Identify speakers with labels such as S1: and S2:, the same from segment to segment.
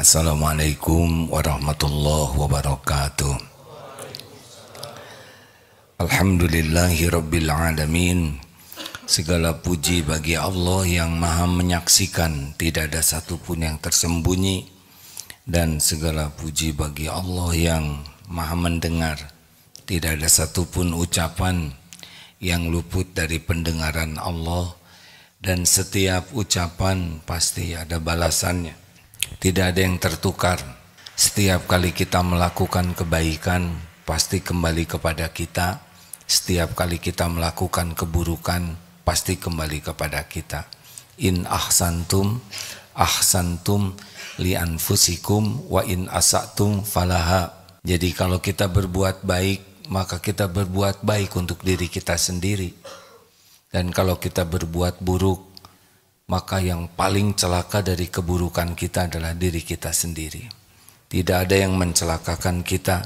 S1: Assalamualaikum warahmatullahi wabarakatuh Alhamdulillahi Rabbil Alamin Segala puji bagi Allah yang maha menyaksikan Tidak ada satupun yang tersembunyi Dan segala puji bagi Allah yang maha mendengar Tidak ada satupun ucapan yang luput dari pendengaran Allah Dan setiap ucapan pasti ada balasannya tidak ada yang tertukar. Setiap kali kita melakukan kebaikan, pasti kembali kepada kita. Setiap kali kita melakukan keburukan, pasti kembali kepada kita. In ahsantum, ahsantum li anfusikum wa in asatum falaha. Jadi kalau kita berbuat baik, maka kita berbuat baik untuk diri kita sendiri. Dan kalau kita berbuat buruk, maka yang paling celaka dari keburukan kita adalah diri kita sendiri. Tidak ada yang mencelakakan kita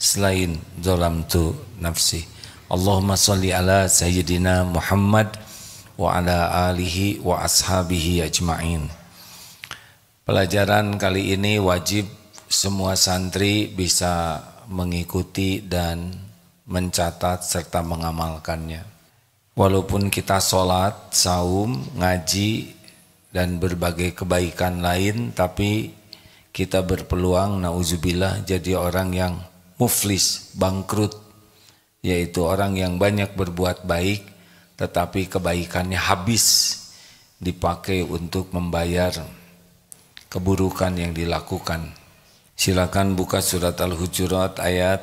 S1: selain dalam tu nafsi. Allahumma salli ala Sayyidina Muhammad wa ala alihi wa ashabihi ajma'in. Pelajaran kali ini wajib semua santri bisa mengikuti dan mencatat serta mengamalkannya walaupun kita sholat, saum, ngaji, dan berbagai kebaikan lain, tapi kita berpeluang, nauzubillah, jadi orang yang muflis, bangkrut, yaitu orang yang banyak berbuat baik, tetapi kebaikannya habis dipakai untuk membayar keburukan yang dilakukan. Silakan buka surat Al-Hujurat ayat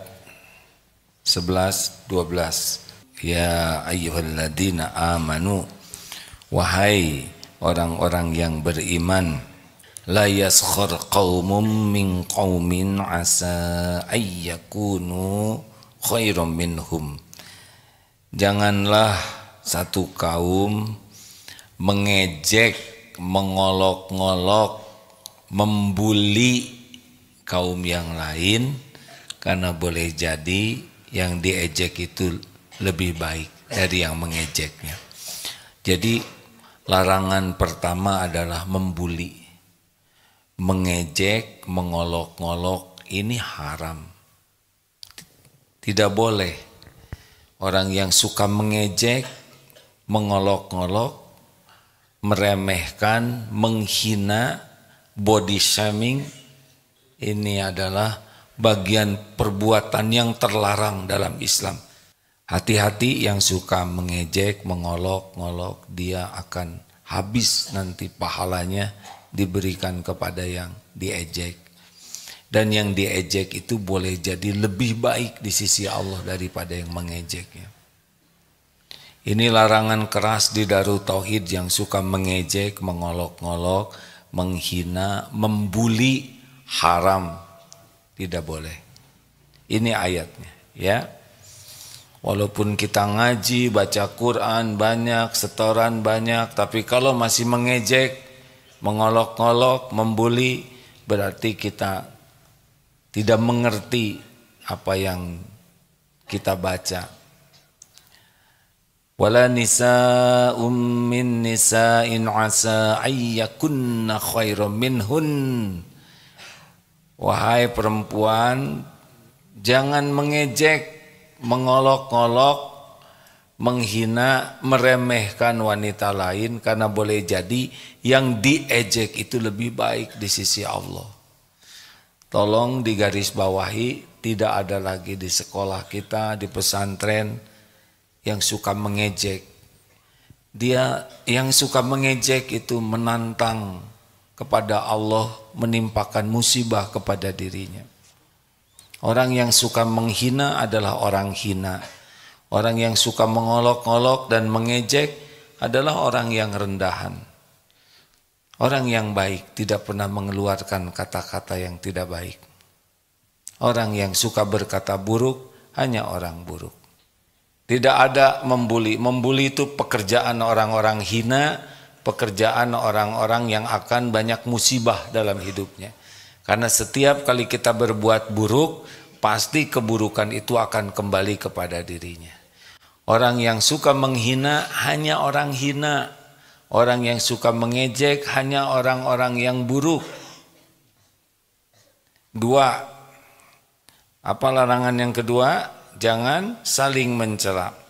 S1: 11 12. Ya ayyuhalladzina amanu Wahai orang-orang yang beriman La yaskhur qawmum min qawmin asa ayyakunu khairum minhum Janganlah satu kaum mengejek, mengolok-ngolok, membuli kaum yang lain karena boleh jadi yang diejek itu lebih baik dari yang mengejeknya. Jadi larangan pertama adalah membuli. Mengejek, mengolok-ngolok ini haram. Tidak boleh orang yang suka mengejek, mengolok-ngolok, meremehkan, menghina, body shaming ini adalah bagian perbuatan yang terlarang dalam Islam Hati-hati yang suka mengejek, mengolok-ngolok, dia akan habis nanti pahalanya diberikan kepada yang diejek. Dan yang diejek itu boleh jadi lebih baik di sisi Allah daripada yang mengejeknya. Ini larangan keras di Darul Tauhid yang suka mengejek, mengolok-ngolok, menghina, membuli haram. Tidak boleh. Ini ayatnya, ya. Walaupun kita ngaji, baca Quran banyak, setoran banyak, tapi kalau masih mengejek, mengolok-olok, membuli, berarti kita tidak mengerti apa yang kita baca. Wala ummin nisa nisa'in asa ayyakunna khairu minhun. Wahai perempuan, jangan mengejek mengolok-olok, menghina, meremehkan wanita lain karena boleh jadi yang diejek itu lebih baik di sisi Allah. Tolong digarisbawahi, tidak ada lagi di sekolah kita, di pesantren yang suka mengejek. Dia yang suka mengejek itu menantang kepada Allah menimpakan musibah kepada dirinya. Orang yang suka menghina adalah orang hina. Orang yang suka mengolok-olok dan mengejek adalah orang yang rendahan. Orang yang baik tidak pernah mengeluarkan kata-kata yang tidak baik. Orang yang suka berkata buruk hanya orang buruk. Tidak ada membuli. Membuli itu pekerjaan orang-orang hina, pekerjaan orang-orang yang akan banyak musibah dalam hidupnya. Karena setiap kali kita berbuat buruk, pasti keburukan itu akan kembali kepada dirinya. Orang yang suka menghina hanya orang hina. Orang yang suka mengejek hanya orang-orang yang buruk. Dua, apa larangan yang kedua? Jangan saling mencelak.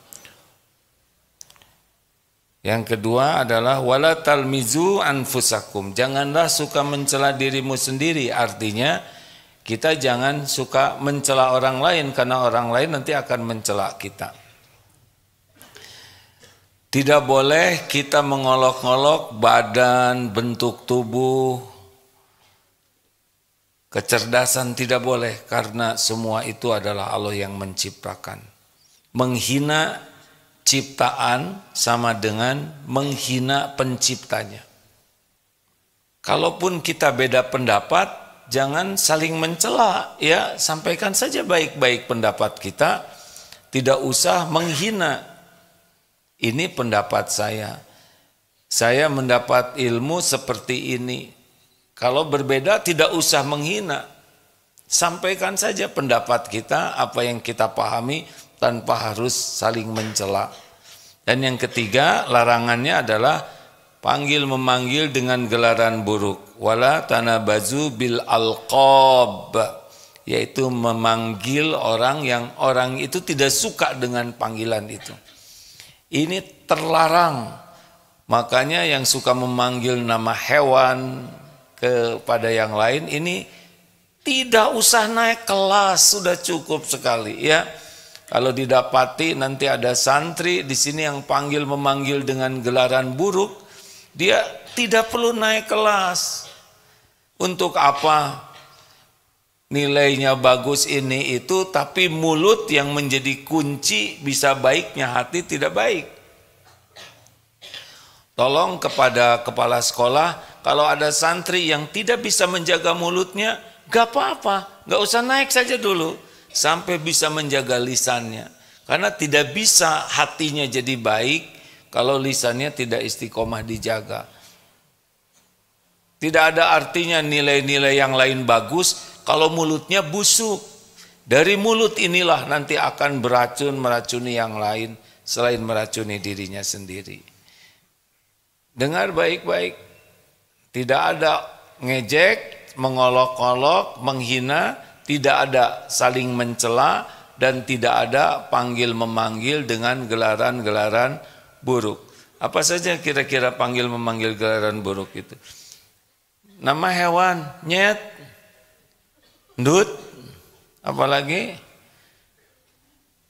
S1: Yang kedua adalah wala talmizu anfusakum. Janganlah suka mencela dirimu sendiri. Artinya kita jangan suka mencela orang lain karena orang lain nanti akan mencela kita. Tidak boleh kita mengolok-olok badan, bentuk tubuh, kecerdasan tidak boleh karena semua itu adalah Allah yang menciptakan. Menghina ciptaan sama dengan menghina penciptanya. Kalaupun kita beda pendapat, jangan saling mencela ya, sampaikan saja baik-baik pendapat kita, tidak usah menghina. Ini pendapat saya. Saya mendapat ilmu seperti ini. Kalau berbeda tidak usah menghina. Sampaikan saja pendapat kita, apa yang kita pahami, tanpa harus saling mencela. Dan yang ketiga, larangannya adalah panggil memanggil dengan gelaran buruk. Wala tanabazu bil alqab yaitu memanggil orang yang orang itu tidak suka dengan panggilan itu. Ini terlarang. Makanya yang suka memanggil nama hewan kepada yang lain ini tidak usah naik kelas, sudah cukup sekali ya. Kalau didapati nanti ada santri di sini yang panggil memanggil dengan gelaran buruk, dia tidak perlu naik kelas. Untuk apa? Nilainya bagus ini itu, tapi mulut yang menjadi kunci bisa baiknya hati tidak baik. Tolong kepada kepala sekolah, kalau ada santri yang tidak bisa menjaga mulutnya, gak apa-apa, gak usah naik saja dulu sampai bisa menjaga lisannya. Karena tidak bisa hatinya jadi baik kalau lisannya tidak istiqomah dijaga. Tidak ada artinya nilai-nilai yang lain bagus kalau mulutnya busuk. Dari mulut inilah nanti akan beracun meracuni yang lain selain meracuni dirinya sendiri. Dengar baik-baik. Tidak ada ngejek, mengolok-olok, menghina, tidak ada saling mencela dan tidak ada panggil memanggil dengan gelaran-gelaran buruk. Apa saja kira-kira panggil memanggil gelaran buruk itu? Nama hewan, nyet, ndut, apalagi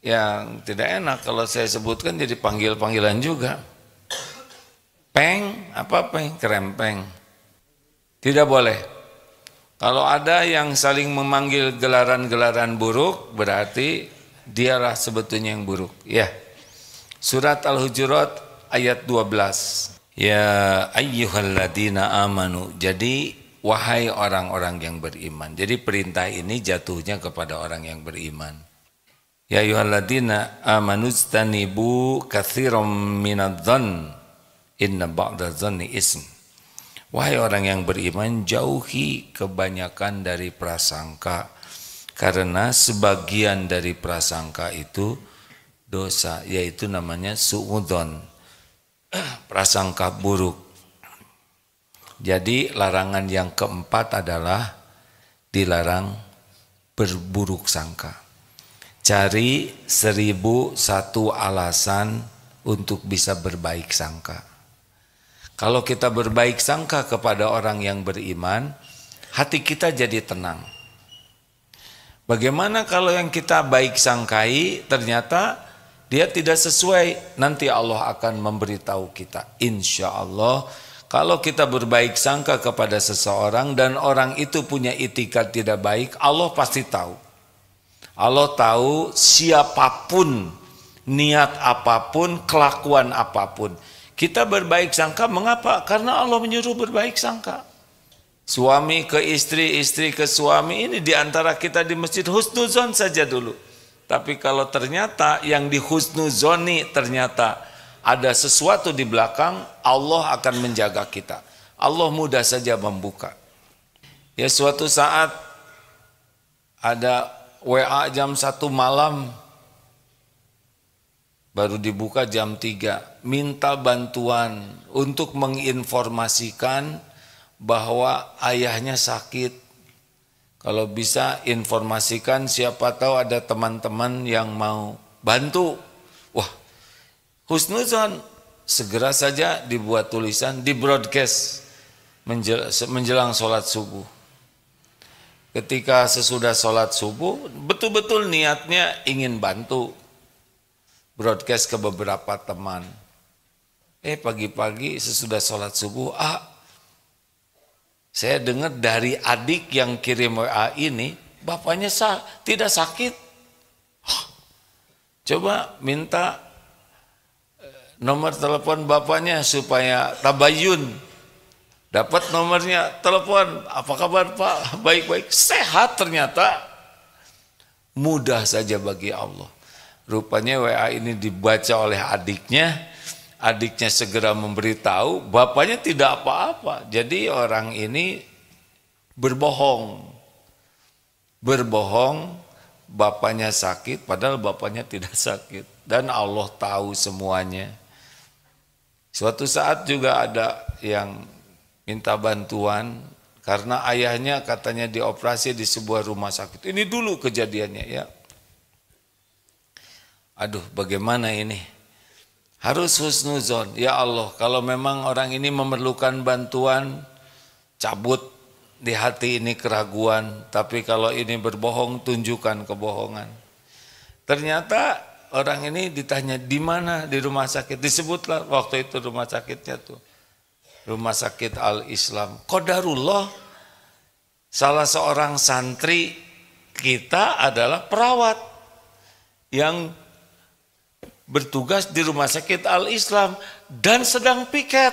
S1: yang tidak enak kalau saya sebutkan jadi panggil-panggilan juga. Peng, apa peng? Krempeng. Tidak boleh. Kalau ada yang saling memanggil gelaran-gelaran buruk, berarti dialah sebetulnya yang buruk. Ya. Surat Al-Hujurat ayat 12. Ya ayyuhalladzina amanu. Jadi wahai orang-orang yang beriman. Jadi perintah ini jatuhnya kepada orang yang beriman. Ya ayyuhalladzina amanu stanibu kathirum minadh-dhann inna ba'da dhanni ism. Wahai orang yang beriman, jauhi kebanyakan dari prasangka, karena sebagian dari prasangka itu dosa, yaitu namanya suudon, prasangka buruk. Jadi larangan yang keempat adalah dilarang berburuk sangka. Cari seribu satu alasan untuk bisa berbaik sangka kalau kita berbaik sangka kepada orang yang beriman, hati kita jadi tenang. Bagaimana kalau yang kita baik sangkai ternyata dia tidak sesuai, nanti Allah akan memberitahu kita. Insya Allah, kalau kita berbaik sangka kepada seseorang dan orang itu punya itikat tidak baik, Allah pasti tahu. Allah tahu siapapun, niat apapun, kelakuan apapun kita berbaik sangka mengapa? Karena Allah menyuruh berbaik sangka. Suami ke istri, istri ke suami ini diantara kita di masjid husnuzon saja dulu. Tapi kalau ternyata yang di husnuzoni ternyata ada sesuatu di belakang, Allah akan menjaga kita. Allah mudah saja membuka. Ya suatu saat ada WA jam satu malam baru dibuka jam 3. Minta bantuan untuk menginformasikan bahwa ayahnya sakit. Kalau bisa informasikan siapa tahu ada teman-teman yang mau bantu. Wah, husnuzon segera saja dibuat tulisan, di broadcast menjelang sholat subuh. Ketika sesudah sholat subuh, betul-betul niatnya ingin bantu broadcast ke beberapa teman. Eh pagi-pagi sesudah sholat subuh, ah saya dengar dari adik yang kirim WA ini, bapaknya sah, tidak sakit. Oh, Coba minta eh, nomor telepon bapaknya supaya tabayun. Dapat nomornya, telepon, apa kabar pak? Baik-baik, sehat ternyata. Mudah saja bagi Allah. Rupanya WA ini dibaca oleh adiknya, adiknya segera memberitahu, bapaknya tidak apa-apa. Jadi orang ini berbohong. Berbohong, bapaknya sakit padahal bapaknya tidak sakit. Dan Allah tahu semuanya. Suatu saat juga ada yang minta bantuan karena ayahnya katanya dioperasi di sebuah rumah sakit. Ini dulu kejadiannya ya aduh bagaimana ini? Harus husnuzon, ya Allah kalau memang orang ini memerlukan bantuan, cabut di hati ini keraguan, tapi kalau ini berbohong tunjukkan kebohongan. Ternyata orang ini ditanya di mana di rumah sakit, disebutlah waktu itu rumah sakitnya tuh. Rumah sakit Al-Islam. Kodarullah, salah seorang santri kita adalah perawat yang bertugas di rumah sakit Al-Islam dan sedang piket.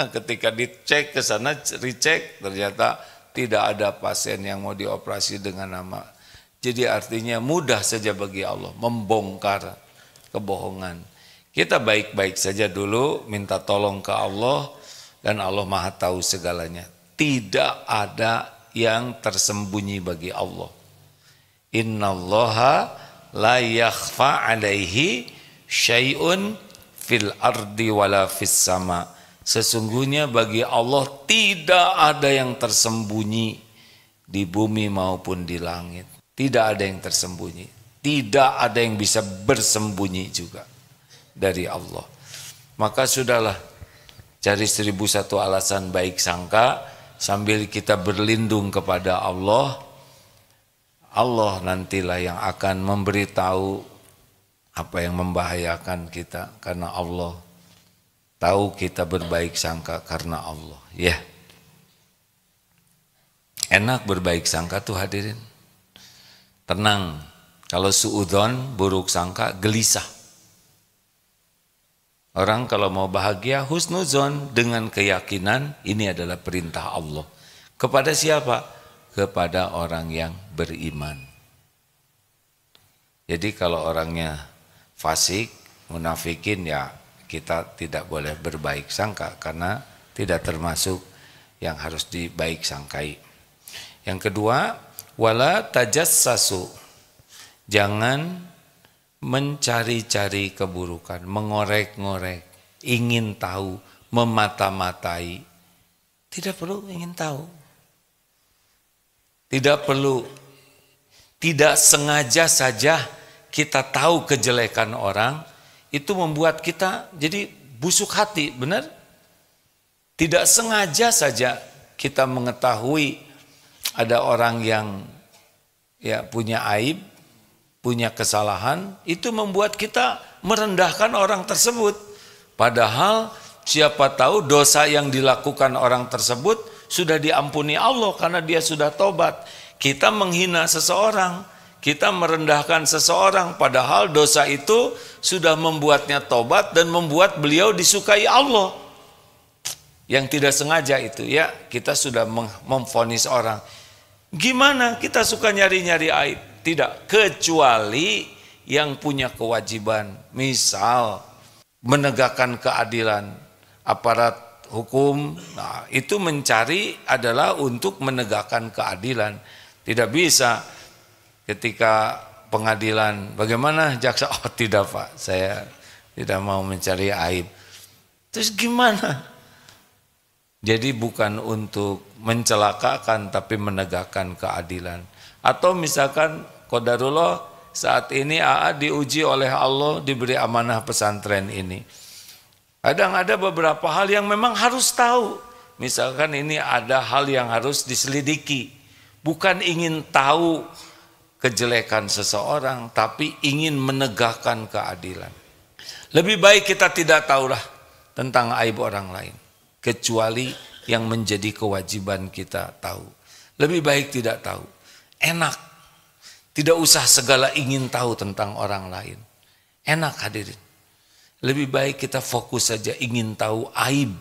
S1: Ketika dicek ke sana, dicek ternyata tidak ada pasien yang mau dioperasi dengan nama. Jadi artinya mudah saja bagi Allah membongkar kebohongan. Kita baik-baik saja dulu, minta tolong ke Allah dan Allah maha tahu segalanya. Tidak ada yang tersembunyi bagi Allah. Innallaha la yakhfa alaihi syai'un fil ardi wala fis sama. Sesungguhnya bagi Allah tidak ada yang tersembunyi di bumi maupun di langit. Tidak ada yang tersembunyi. Tidak ada yang bisa bersembunyi juga dari Allah. Maka sudahlah cari seribu satu alasan baik sangka sambil kita berlindung kepada Allah. Allah nantilah yang akan memberitahu apa yang membahayakan kita karena Allah. Tahu kita berbaik sangka karena Allah. Ya. Yeah. Enak berbaik sangka tuh hadirin. Tenang. Kalau suudon, buruk sangka, gelisah. Orang kalau mau bahagia husnuzon dengan keyakinan ini adalah perintah Allah. Kepada siapa? Kepada orang yang beriman. Jadi kalau orangnya fasik, munafikin ya kita tidak boleh berbaik sangka karena tidak termasuk yang harus dibaik sangkai. Yang kedua, wala sasu, Jangan mencari-cari keburukan, mengorek-ngorek, ingin tahu, memata-matai. Tidak perlu ingin tahu. Tidak perlu. Tidak sengaja saja kita tahu kejelekan orang, itu membuat kita jadi busuk hati, benar? Tidak sengaja saja kita mengetahui ada orang yang ya punya aib, punya kesalahan, itu membuat kita merendahkan orang tersebut. Padahal siapa tahu dosa yang dilakukan orang tersebut sudah diampuni Allah karena dia sudah tobat. Kita menghina seseorang kita merendahkan seseorang padahal dosa itu sudah membuatnya tobat dan membuat beliau disukai Allah. Yang tidak sengaja itu ya, kita sudah memfonis orang. Gimana kita suka nyari-nyari aib? Tidak, kecuali yang punya kewajiban. Misal menegakkan keadilan aparat hukum. Nah, itu mencari adalah untuk menegakkan keadilan. Tidak bisa ketika pengadilan, bagaimana jaksa? Oh tidak pak, saya tidak mau mencari aib. Terus gimana? Jadi bukan untuk mencelakakan tapi menegakkan keadilan. Atau misalkan kodarullah saat ini AA diuji oleh Allah diberi amanah pesantren ini. Kadang ada beberapa hal yang memang harus tahu. Misalkan ini ada hal yang harus diselidiki. Bukan ingin tahu kejelekan seseorang, tapi ingin menegakkan keadilan. Lebih baik kita tidak tahulah tentang aib orang lain, kecuali yang menjadi kewajiban kita tahu. Lebih baik tidak tahu. Enak, tidak usah segala ingin tahu tentang orang lain. Enak hadirin. Lebih baik kita fokus saja ingin tahu aib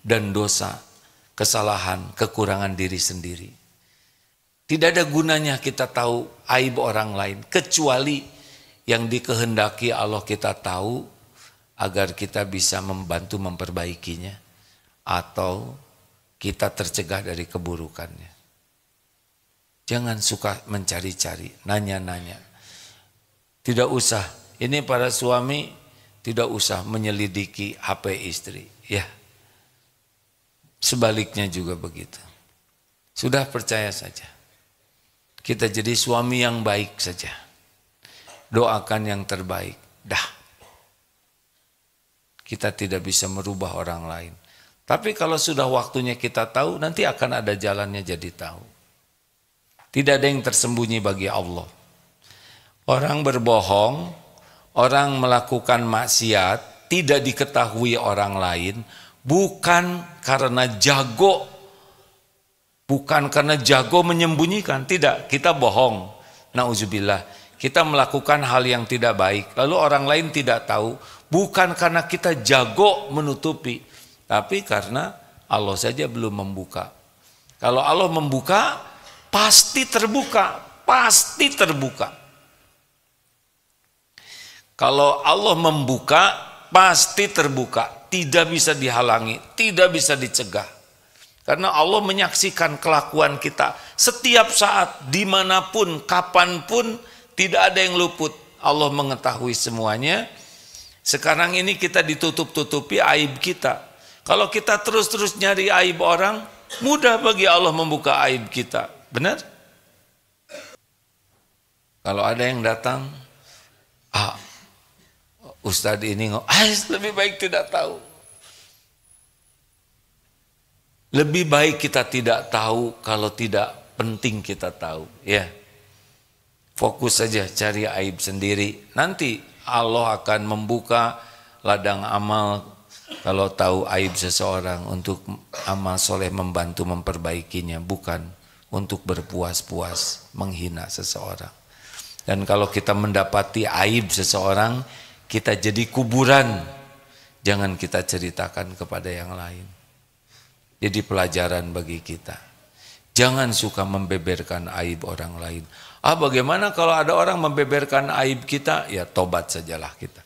S1: dan dosa, kesalahan, kekurangan diri sendiri tidak ada gunanya kita tahu aib orang lain kecuali yang dikehendaki Allah kita tahu agar kita bisa membantu memperbaikinya atau kita tercegah dari keburukannya. Jangan suka mencari-cari, nanya-nanya. Tidak usah. Ini para suami tidak usah menyelidiki HP istri, ya. Sebaliknya juga begitu. Sudah percaya saja. Kita jadi suami yang baik saja. Doakan yang terbaik. Dah. Kita tidak bisa merubah orang lain. Tapi kalau sudah waktunya kita tahu, nanti akan ada jalannya jadi tahu. Tidak ada yang tersembunyi bagi Allah. Orang berbohong, orang melakukan maksiat, tidak diketahui orang lain, bukan karena jago Bukan karena jago menyembunyikan, tidak, kita bohong. Nauzubillah, kita melakukan hal yang tidak baik, lalu orang lain tidak tahu, bukan karena kita jago menutupi, tapi karena Allah saja belum membuka. Kalau Allah membuka, pasti terbuka, pasti terbuka. Kalau Allah membuka, pasti terbuka, tidak bisa dihalangi, tidak bisa dicegah. Karena Allah menyaksikan kelakuan kita setiap saat, dimanapun, kapanpun, tidak ada yang luput. Allah mengetahui semuanya. Sekarang ini kita ditutup-tutupi aib kita. Kalau kita terus-terus nyari aib orang, mudah bagi Allah membuka aib kita. Benar? Kalau ada yang datang, ah, Ustadz ini, ah, lebih baik tidak tahu. Lebih baik kita tidak tahu kalau tidak penting kita tahu, ya. Fokus saja cari aib sendiri. Nanti Allah akan membuka ladang amal kalau tahu aib seseorang untuk amal soleh membantu memperbaikinya, bukan untuk berpuas-puas menghina seseorang. Dan kalau kita mendapati aib seseorang, kita jadi kuburan. Jangan kita ceritakan kepada yang lain jadi pelajaran bagi kita. Jangan suka membeberkan aib orang lain. Ah bagaimana kalau ada orang membeberkan aib kita? Ya tobat sajalah kita.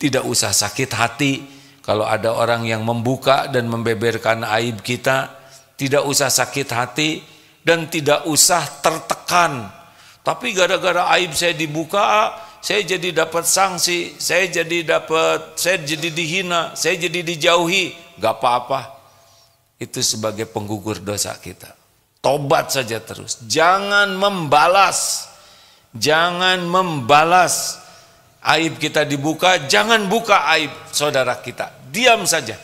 S1: Tidak usah sakit hati kalau ada orang yang membuka dan membeberkan aib kita. Tidak usah sakit hati dan tidak usah tertekan. Tapi gara-gara aib saya dibuka, saya jadi dapat sanksi, saya jadi dapat, saya jadi dihina, saya jadi dijauhi. Gak apa-apa, itu sebagai penggugur dosa kita. Tobat saja terus. Jangan membalas. Jangan membalas. Aib kita dibuka, jangan buka aib saudara kita. Diam saja.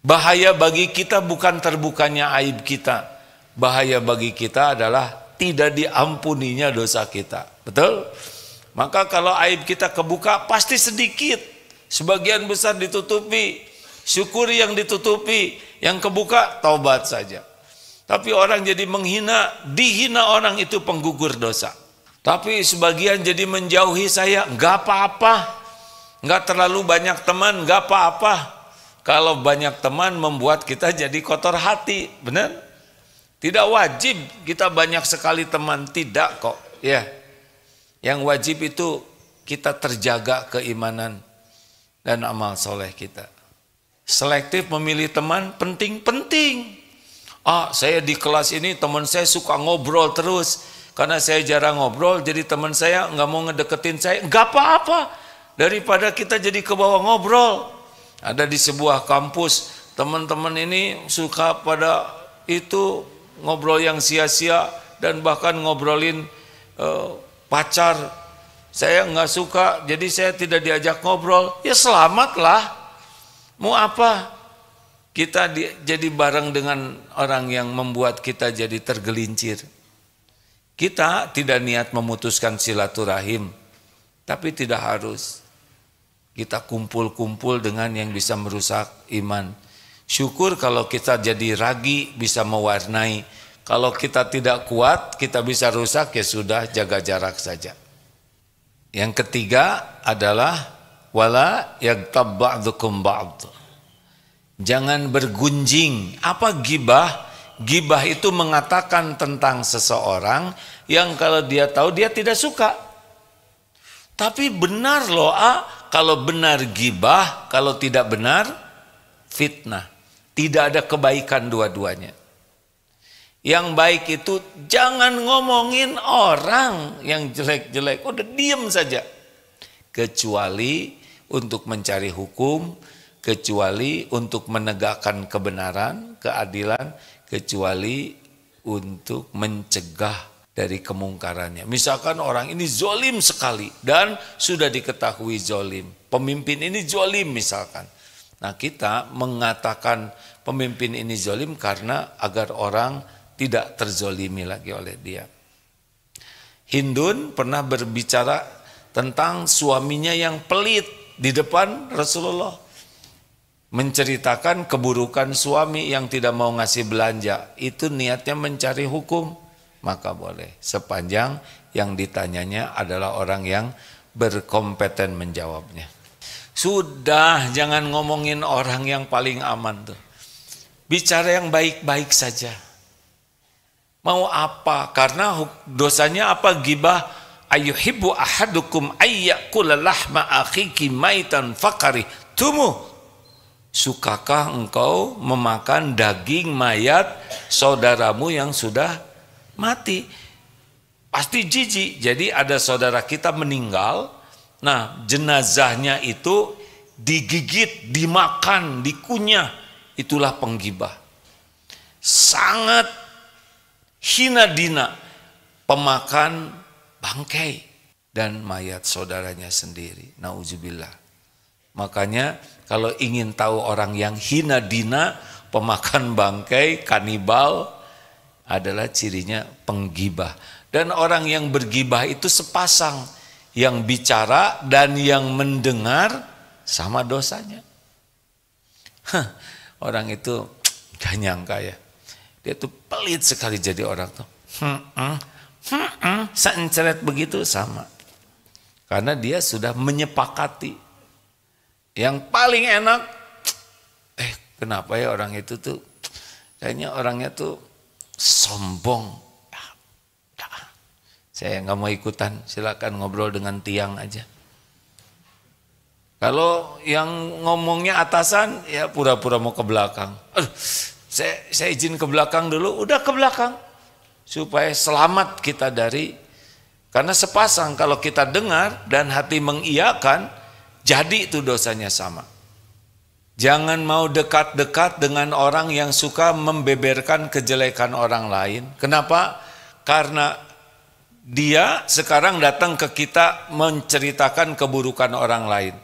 S1: Bahaya bagi kita bukan terbukanya aib kita. Bahaya bagi kita adalah tidak diampuninya dosa kita. Betul? Maka kalau aib kita kebuka pasti sedikit. Sebagian besar ditutupi syukuri yang ditutupi, yang kebuka taubat saja. Tapi orang jadi menghina, dihina orang itu penggugur dosa. Tapi sebagian jadi menjauhi saya, nggak apa-apa, nggak terlalu banyak teman, nggak apa-apa. Kalau banyak teman membuat kita jadi kotor hati, benar? Tidak wajib kita banyak sekali teman, tidak kok. Ya, yang wajib itu kita terjaga keimanan dan amal soleh kita. Selektif memilih teman penting-penting. Ah, saya di kelas ini teman saya suka ngobrol terus. Karena saya jarang ngobrol, jadi teman saya nggak mau ngedeketin saya. Nggak apa-apa. Daripada kita jadi ke bawah ngobrol. Ada di sebuah kampus, teman-teman ini suka pada itu ngobrol yang sia-sia dan bahkan ngobrolin eh, pacar. Saya nggak suka, jadi saya tidak diajak ngobrol. Ya selamatlah. Mau apa? Kita di, jadi bareng dengan orang yang membuat kita jadi tergelincir. Kita tidak niat memutuskan silaturahim, tapi tidak harus. Kita kumpul-kumpul dengan yang bisa merusak iman. Syukur kalau kita jadi ragi bisa mewarnai. Kalau kita tidak kuat, kita bisa rusak, ya sudah jaga jarak saja. Yang ketiga adalah Wala yagtab ba'dukum ba'd. Jangan bergunjing. Apa gibah? Gibah itu mengatakan tentang seseorang yang kalau dia tahu dia tidak suka. Tapi benar loh A, kalau benar gibah, kalau tidak benar fitnah. Tidak ada kebaikan dua-duanya. Yang baik itu jangan ngomongin orang yang jelek-jelek. Udah diem saja. Kecuali untuk mencari hukum, kecuali untuk menegakkan kebenaran, keadilan, kecuali untuk mencegah dari kemungkarannya. Misalkan orang ini zolim sekali dan sudah diketahui zolim. Pemimpin ini zolim misalkan. Nah kita mengatakan pemimpin ini zolim karena agar orang tidak terzolimi lagi oleh dia. Hindun pernah berbicara tentang suaminya yang pelit di depan Rasulullah menceritakan keburukan suami yang tidak mau ngasih belanja itu niatnya mencari hukum maka boleh sepanjang yang ditanyanya adalah orang yang berkompeten menjawabnya sudah jangan ngomongin orang yang paling aman tuh bicara yang baik-baik saja mau apa karena dosanya apa gibah ayuhibbu ahadukum ayyakula lahma akhiki maitan fakari tumu sukakah engkau memakan daging mayat saudaramu yang sudah mati pasti jijik jadi ada saudara kita meninggal nah jenazahnya itu digigit dimakan dikunyah itulah penggibah sangat hina dina pemakan bangkai dan mayat saudaranya sendiri. Nauzubillah. Makanya kalau ingin tahu orang yang hina dina, pemakan bangkai, kanibal adalah cirinya penggibah. Dan orang yang bergibah itu sepasang yang bicara dan yang mendengar sama dosanya. Hah, orang itu gak nyangka ya. Dia tuh pelit sekali jadi orang tuh. Hmm, hmm Hmm seenceret begitu sama. Karena dia sudah menyepakati. Yang paling enak, eh kenapa ya orang itu tuh, kayaknya orangnya tuh sombong. Ah, saya nggak mau ikutan, silakan ngobrol dengan tiang aja. Kalau yang ngomongnya atasan, ya pura-pura mau ke belakang. Aduh, saya, saya izin ke belakang dulu, udah ke belakang supaya selamat kita dari karena sepasang kalau kita dengar dan hati mengiyakan jadi itu dosanya sama. Jangan mau dekat-dekat dengan orang yang suka membeberkan kejelekan orang lain. Kenapa? Karena dia sekarang datang ke kita menceritakan keburukan orang lain.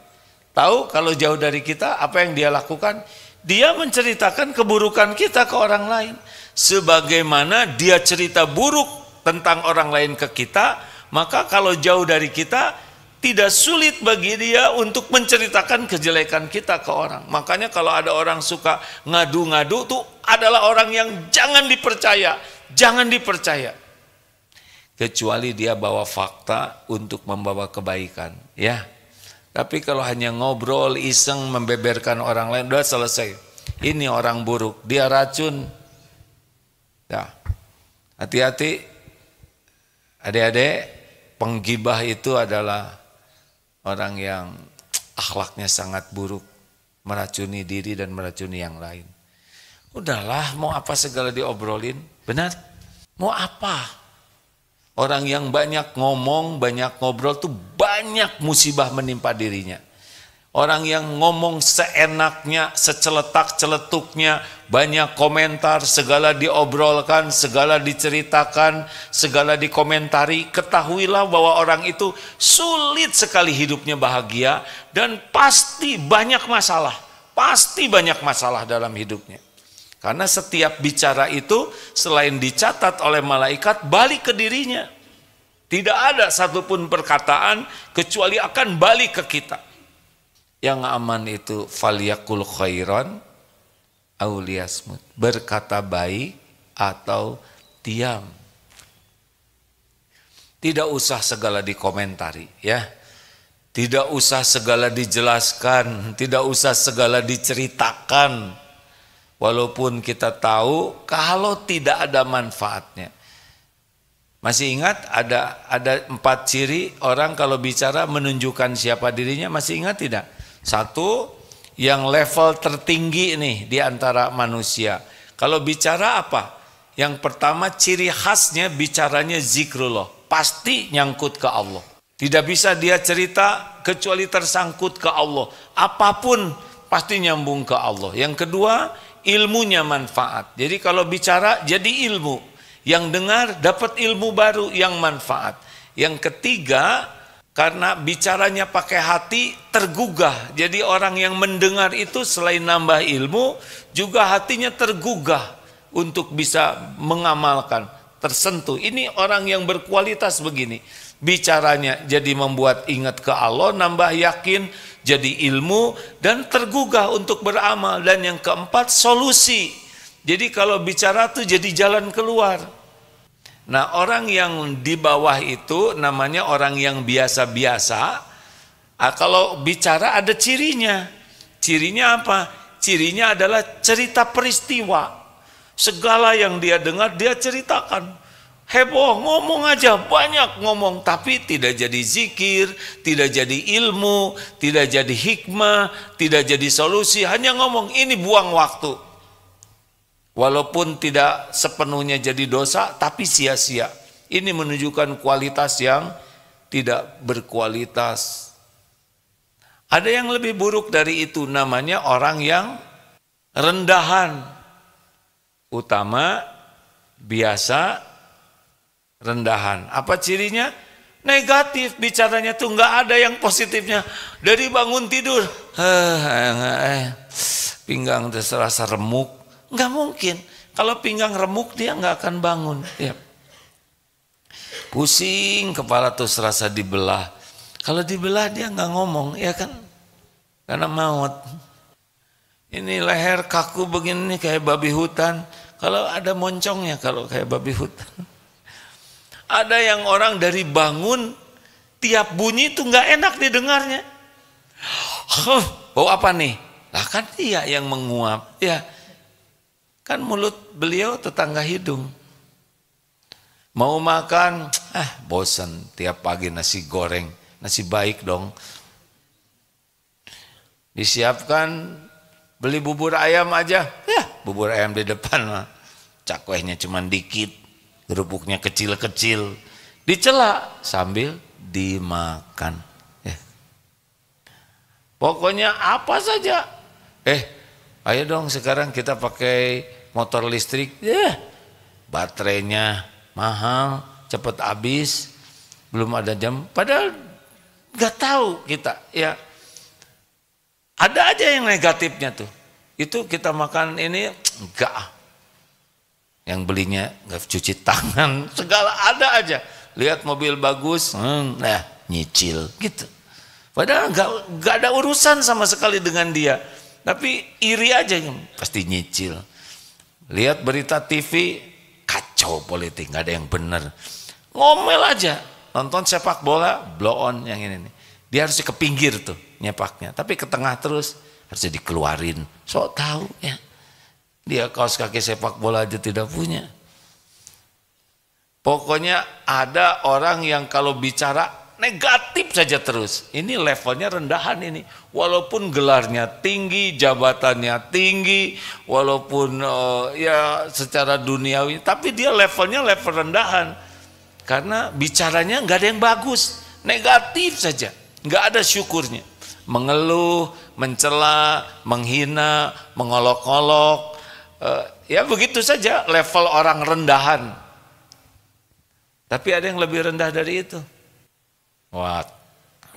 S1: Tahu kalau jauh dari kita apa yang dia lakukan? Dia menceritakan keburukan kita ke orang lain. Sebagaimana dia cerita buruk tentang orang lain ke kita, maka kalau jauh dari kita, tidak sulit bagi dia untuk menceritakan kejelekan kita ke orang. Makanya kalau ada orang suka ngadu-ngadu tuh adalah orang yang jangan dipercaya, jangan dipercaya. Kecuali dia bawa fakta untuk membawa kebaikan, ya. Tapi kalau hanya ngobrol, iseng, membeberkan orang lain, udah selesai. Ini orang buruk, dia racun. Ya hati-hati. Adik-adik, penggibah itu adalah orang yang akhlaknya sangat buruk. Meracuni diri dan meracuni yang lain. Udahlah, mau apa segala diobrolin? Benar? Mau apa? Orang yang banyak ngomong, banyak ngobrol tuh banyak musibah menimpa dirinya. Orang yang ngomong seenaknya, seceletak-celetuknya, banyak komentar, segala diobrolkan, segala diceritakan, segala dikomentari, ketahuilah bahwa orang itu sulit sekali hidupnya bahagia dan pasti banyak masalah. Pasti banyak masalah dalam hidupnya. Karena setiap bicara itu selain dicatat oleh malaikat balik ke dirinya. Tidak ada satupun perkataan kecuali akan balik ke kita. Yang aman itu faliyakul khairan auliasmut. Berkata baik atau diam. Tidak usah segala dikomentari ya. Tidak usah segala dijelaskan, tidak usah segala diceritakan Walaupun kita tahu kalau tidak ada manfaatnya. Masih ingat ada ada empat ciri orang kalau bicara menunjukkan siapa dirinya masih ingat tidak? Satu yang level tertinggi nih di antara manusia. Kalau bicara apa? Yang pertama ciri khasnya bicaranya zikrullah, pasti nyangkut ke Allah. Tidak bisa dia cerita kecuali tersangkut ke Allah. Apapun pasti nyambung ke Allah. Yang kedua, ilmunya manfaat. Jadi kalau bicara jadi ilmu, yang dengar dapat ilmu baru yang manfaat. Yang ketiga, karena bicaranya pakai hati tergugah. Jadi orang yang mendengar itu selain nambah ilmu, juga hatinya tergugah untuk bisa mengamalkan, tersentuh. Ini orang yang berkualitas begini. Bicaranya jadi membuat ingat ke Allah, nambah yakin, jadi ilmu dan tergugah untuk beramal dan yang keempat solusi jadi kalau bicara tuh jadi jalan keluar nah orang yang di bawah itu namanya orang yang biasa-biasa ah, kalau bicara ada cirinya cirinya apa cirinya adalah cerita peristiwa segala yang dia dengar dia ceritakan heboh, ngomong aja banyak ngomong tapi tidak jadi zikir, tidak jadi ilmu, tidak jadi hikmah, tidak jadi solusi, hanya ngomong ini buang waktu. Walaupun tidak sepenuhnya jadi dosa tapi sia-sia. Ini menunjukkan kualitas yang tidak berkualitas. Ada yang lebih buruk dari itu namanya orang yang rendahan. Utama, biasa, rendahan. Apa cirinya? Negatif bicaranya tuh nggak ada yang positifnya. Dari bangun tidur, pinggang terasa remuk, nggak mungkin. Kalau pinggang remuk dia nggak akan bangun. Ya. Pusing kepala tuh serasa dibelah. Kalau dibelah dia nggak ngomong, ya kan? Karena maut. Ini leher kaku begini kayak babi hutan. Kalau ada moncongnya kalau kayak babi hutan. Ada yang orang dari bangun tiap bunyi itu nggak enak didengarnya. Huh, bau apa nih? Lah kan dia yang menguap. Ya, kan mulut beliau tetangga hidung. Mau makan, ah bosan tiap pagi nasi goreng. Nasi baik dong. Disiapkan beli bubur ayam aja. Ya, bubur ayam di depan mah. Cakwehnya cuma dikit Gerupuknya kecil-kecil, dicela sambil dimakan. Eh. Pokoknya apa saja. Eh, ayo dong sekarang kita pakai motor listrik. Eh, baterainya mahal, cepet habis, belum ada jam. Padahal nggak tahu kita. Ya, ada aja yang negatifnya tuh. Itu kita makan ini enggak yang belinya nggak cuci tangan segala ada aja lihat mobil bagus hmm, nah nyicil gitu padahal nggak nggak ada urusan sama sekali dengan dia tapi iri aja pasti nyicil lihat berita TV kacau politik nggak ada yang benar ngomel aja nonton sepak bola blow on yang ini nih dia harus ke pinggir tuh nyepaknya tapi ke tengah terus harus dikeluarin sok tahu ya dia kaos kaki sepak bola aja tidak punya. Pokoknya ada orang yang kalau bicara negatif saja terus. Ini levelnya rendahan ini. Walaupun gelarnya tinggi, jabatannya tinggi, walaupun uh, ya secara duniawi, tapi dia levelnya level rendahan. Karena bicaranya nggak ada yang bagus, negatif saja, nggak ada syukurnya. Mengeluh, mencela, menghina, mengolok-olok, Eh, ya begitu saja level orang rendahan. Tapi ada yang lebih rendah dari itu. Wah,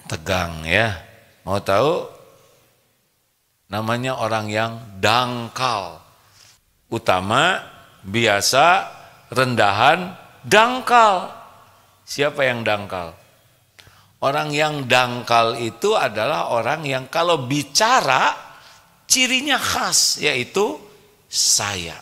S1: tegang ya. Mau tahu? Namanya orang yang dangkal. Utama, biasa, rendahan, dangkal. Siapa yang dangkal? Orang yang dangkal itu adalah orang yang kalau bicara cirinya khas yaitu saya.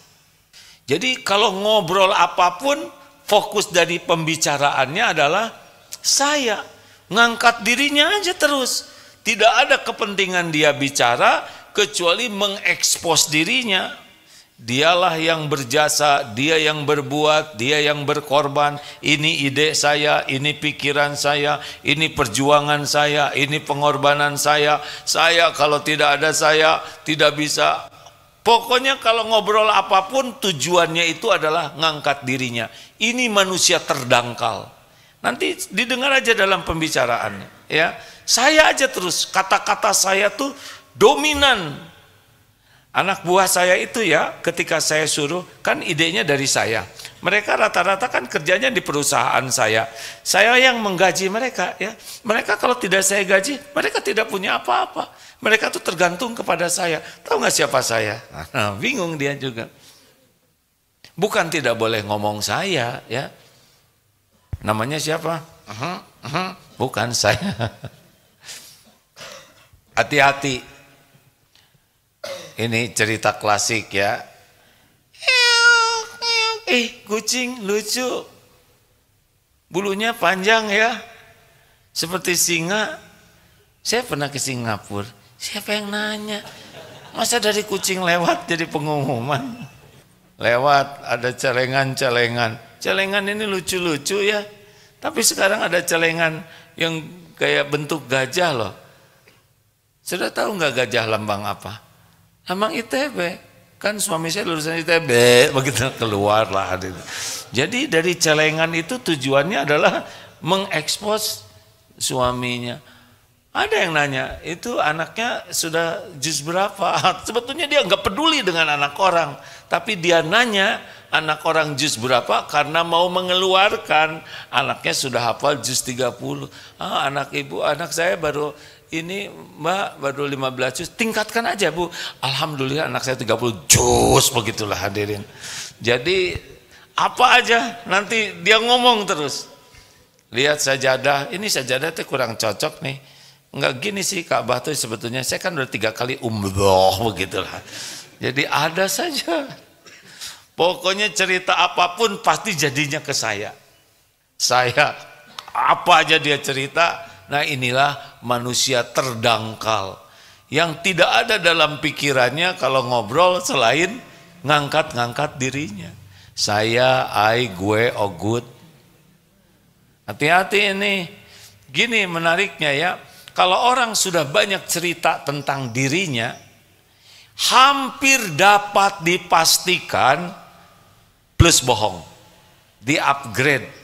S1: Jadi kalau ngobrol apapun fokus dari pembicaraannya adalah saya. Ngangkat dirinya aja terus. Tidak ada kepentingan dia bicara kecuali mengekspos dirinya. Dialah yang berjasa, dia yang berbuat, dia yang berkorban. Ini ide saya, ini pikiran saya, ini perjuangan saya, ini pengorbanan saya. Saya kalau tidak ada saya tidak bisa Pokoknya kalau ngobrol apapun tujuannya itu adalah ngangkat dirinya. Ini manusia terdangkal. Nanti didengar aja dalam pembicaraannya, ya. Saya aja terus kata-kata saya tuh dominan. Anak buah saya itu ya, ketika saya suruh kan idenya dari saya. Mereka rata-rata kan kerjanya di perusahaan saya. Saya yang menggaji mereka ya. Mereka kalau tidak saya gaji, mereka tidak punya apa-apa. Mereka tuh tergantung kepada saya. Tahu nggak siapa saya? Nah, bingung dia juga. Bukan tidak boleh ngomong saya, ya. Namanya siapa? Bukan saya. Hati-hati. Ini cerita klasik ya. Eh, kucing lucu. Bulunya panjang ya. Seperti singa. Saya pernah ke Singapura Siapa yang nanya? Masa dari kucing lewat jadi pengumuman? Lewat ada celengan-celengan. Celengan ini lucu-lucu ya. Tapi sekarang ada celengan yang kayak bentuk gajah loh. Sudah tahu nggak gajah lambang apa? Lambang ITB. Kan suami saya lulusan ITB, begitu keluar lah. Jadi dari celengan itu tujuannya adalah mengekspos suaminya ada yang nanya, itu anaknya sudah jus berapa? Sebetulnya dia nggak peduli dengan anak orang, tapi dia nanya anak orang jus berapa karena mau mengeluarkan anaknya sudah hafal jus 30. Ah, anak ibu, anak saya baru ini mbak baru 15 jus, tingkatkan aja bu. Alhamdulillah anak saya 30 jus, begitulah hadirin. Jadi apa aja nanti dia ngomong terus. Lihat sajadah, ini sajadah itu kurang cocok nih Enggak gini sih Ka'bah tuh sebetulnya saya kan udah tiga kali umroh begitulah. Jadi ada saja. Pokoknya cerita apapun pasti jadinya ke saya. Saya apa aja dia cerita, nah inilah manusia terdangkal yang tidak ada dalam pikirannya kalau ngobrol selain ngangkat-ngangkat dirinya. Saya, I, gue, ogut. good. Hati-hati ini. Gini menariknya ya. Kalau orang sudah banyak cerita tentang dirinya, hampir dapat dipastikan plus bohong. Di-upgrade.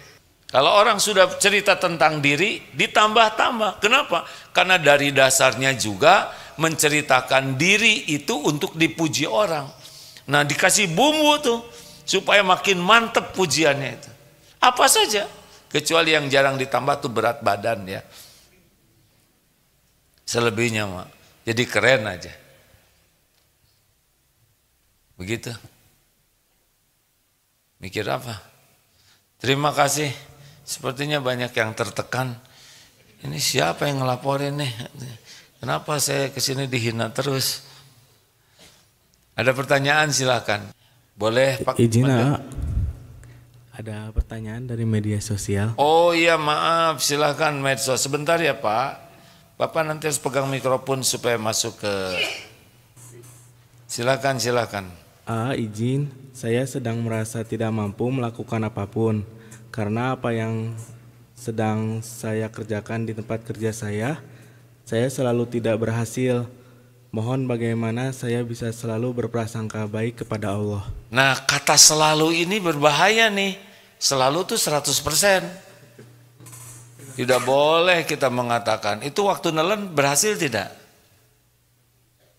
S1: Kalau orang sudah cerita tentang diri, ditambah-tambah. Kenapa? Karena dari dasarnya juga menceritakan diri itu untuk dipuji orang. Nah, dikasih bumbu tuh supaya makin mantep pujiannya itu. Apa saja, kecuali yang jarang ditambah tuh berat badan ya selebihnya mak. Jadi keren aja. Begitu. Mikir apa? Terima kasih. Sepertinya banyak yang tertekan. Ini siapa yang ngelaporin nih? Kenapa saya kesini dihina terus? Ada pertanyaan silahkan. Boleh Pak. Izin Ada
S2: pertanyaan dari media sosial.
S1: Oh iya maaf silahkan medsos. Sebentar ya Pak. Bapak nanti harus pegang mikrofon supaya masuk ke Silakan, silakan.
S2: A, izin, saya sedang merasa tidak mampu melakukan apapun karena apa yang sedang saya kerjakan di tempat kerja saya, saya selalu tidak berhasil. Mohon bagaimana saya bisa selalu berprasangka baik kepada Allah.
S1: Nah, kata selalu ini berbahaya nih. Selalu tuh 100%. Tidak boleh kita mengatakan itu waktu nelen berhasil tidak?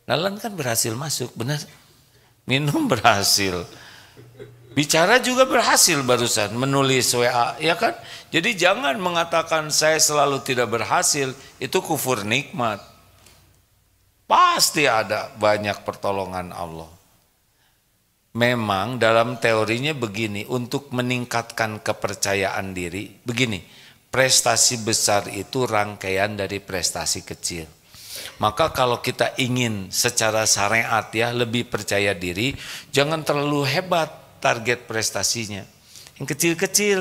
S1: Nelen kan berhasil masuk, benar? Minum berhasil. Bicara juga berhasil barusan menulis WA, ya kan? Jadi jangan mengatakan saya selalu tidak berhasil, itu kufur nikmat. Pasti ada banyak pertolongan Allah. Memang dalam teorinya begini, untuk meningkatkan kepercayaan diri, begini prestasi besar itu rangkaian dari prestasi kecil. Maka kalau kita ingin secara syariat ya lebih percaya diri, jangan terlalu hebat target prestasinya. Yang kecil-kecil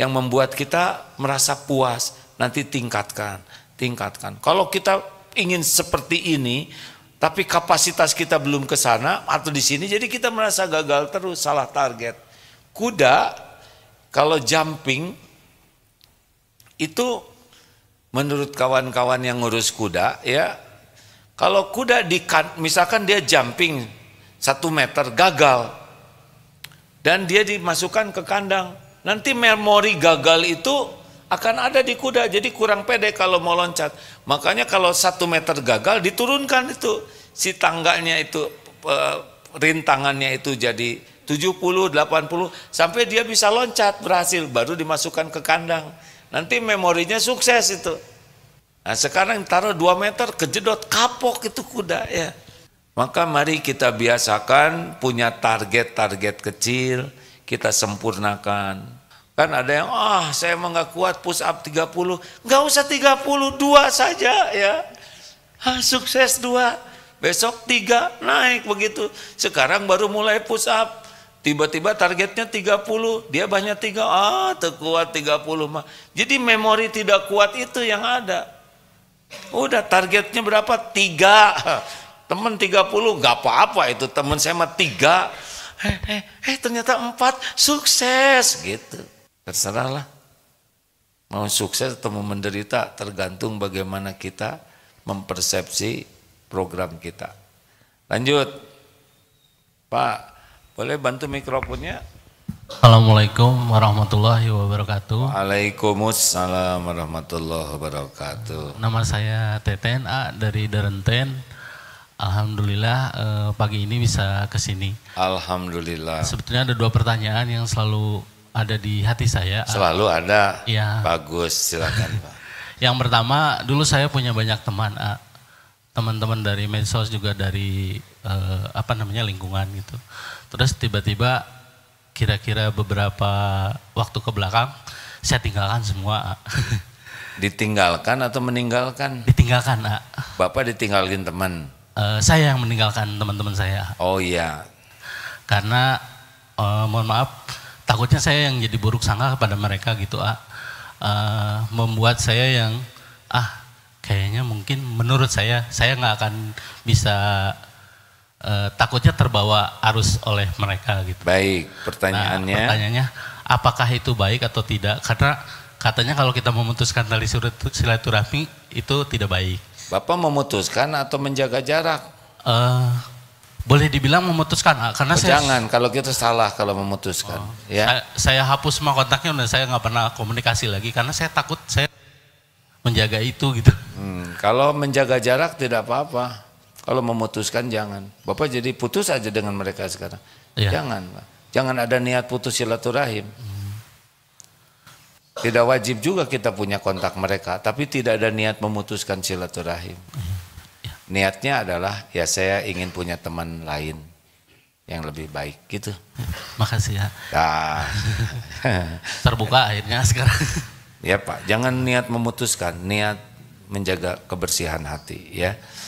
S1: yang membuat kita merasa puas, nanti tingkatkan, tingkatkan. Kalau kita ingin seperti ini, tapi kapasitas kita belum ke sana atau di sini, jadi kita merasa gagal terus, salah target. Kuda kalau jumping itu menurut kawan-kawan yang ngurus kuda ya, kalau kuda di kan, misalkan dia jumping satu meter gagal dan dia dimasukkan ke kandang, nanti memori gagal itu akan ada di kuda jadi kurang pede kalau mau loncat makanya kalau satu meter gagal diturunkan itu si tangganya itu rintangannya itu jadi 70, 80 sampai dia bisa loncat berhasil baru dimasukkan ke kandang Nanti memorinya sukses itu. Nah, sekarang taruh 2 meter kejedot kapok itu kuda ya. Maka mari kita biasakan punya target-target kecil, kita sempurnakan. Kan ada yang, ah oh, saya emang gak kuat push up 30, gak usah 30, dua saja ya. Ah, sukses dua, besok tiga naik begitu. Sekarang baru mulai push up, Tiba-tiba targetnya 30, dia banyak tiga, ah terkuat 30 mah. Jadi memori tidak kuat itu yang ada. Udah targetnya berapa? Tiga. Temen 30, gak apa-apa itu temen saya mah tiga. Eh, eh, eh ternyata empat, sukses gitu. Terserah lah, Mau sukses atau mau menderita tergantung bagaimana kita mempersepsi program kita. Lanjut. Pak, boleh bantu mikrofonnya?
S2: Assalamualaikum warahmatullahi wabarakatuh.
S1: Waalaikumsalam warahmatullahi wabarakatuh.
S2: Nama saya Teten A dari Darenten. Alhamdulillah eh, pagi ini bisa ke sini.
S1: Alhamdulillah.
S2: Sebetulnya ada dua pertanyaan yang selalu ada di hati saya. Selalu
S1: ada. Iya. Bagus, silakan Pak.
S2: yang pertama, dulu saya punya banyak teman, teman-teman dari medsos juga dari eh, apa namanya lingkungan gitu. Terus tiba-tiba kira-kira beberapa waktu ke belakang saya tinggalkan semua.
S1: ditinggalkan atau meninggalkan? Ditinggalkan, A. Bapak ditinggalin teman.
S2: E, saya yang meninggalkan teman-teman saya.
S1: Oh iya.
S2: Karena e, mohon maaf, takutnya saya yang jadi buruk sangka kepada mereka gitu, A. E, membuat saya yang ah kayaknya mungkin menurut saya saya nggak akan bisa eh, takutnya terbawa arus oleh mereka gitu.
S1: Baik, pertanyaannya. Nah,
S2: pertanyaannya apakah itu baik atau tidak? Karena katanya kalau kita memutuskan tali silaturahmi itu tidak baik.
S1: Bapak memutuskan atau menjaga jarak?
S2: Eh, boleh dibilang memutuskan ah, karena oh, saya jangan
S1: kalau kita salah kalau memutuskan oh, ya
S2: saya, saya hapus semua kontaknya udah saya nggak pernah komunikasi lagi karena saya takut saya menjaga itu gitu
S1: hmm, kalau menjaga jarak tidak apa-apa kalau memutuskan jangan. Bapak jadi putus aja dengan mereka sekarang. Ya. Jangan, Pak. Jangan ada niat putus silaturahim. Tidak wajib juga kita punya kontak mereka, tapi tidak ada niat memutuskan silaturahim. Iya. Niatnya adalah ya saya ingin punya teman lain yang lebih baik gitu. Makasih ya. Nah. Terbuka akhirnya sekarang. Ya Pak, jangan niat memutuskan, niat menjaga kebersihan hati ya.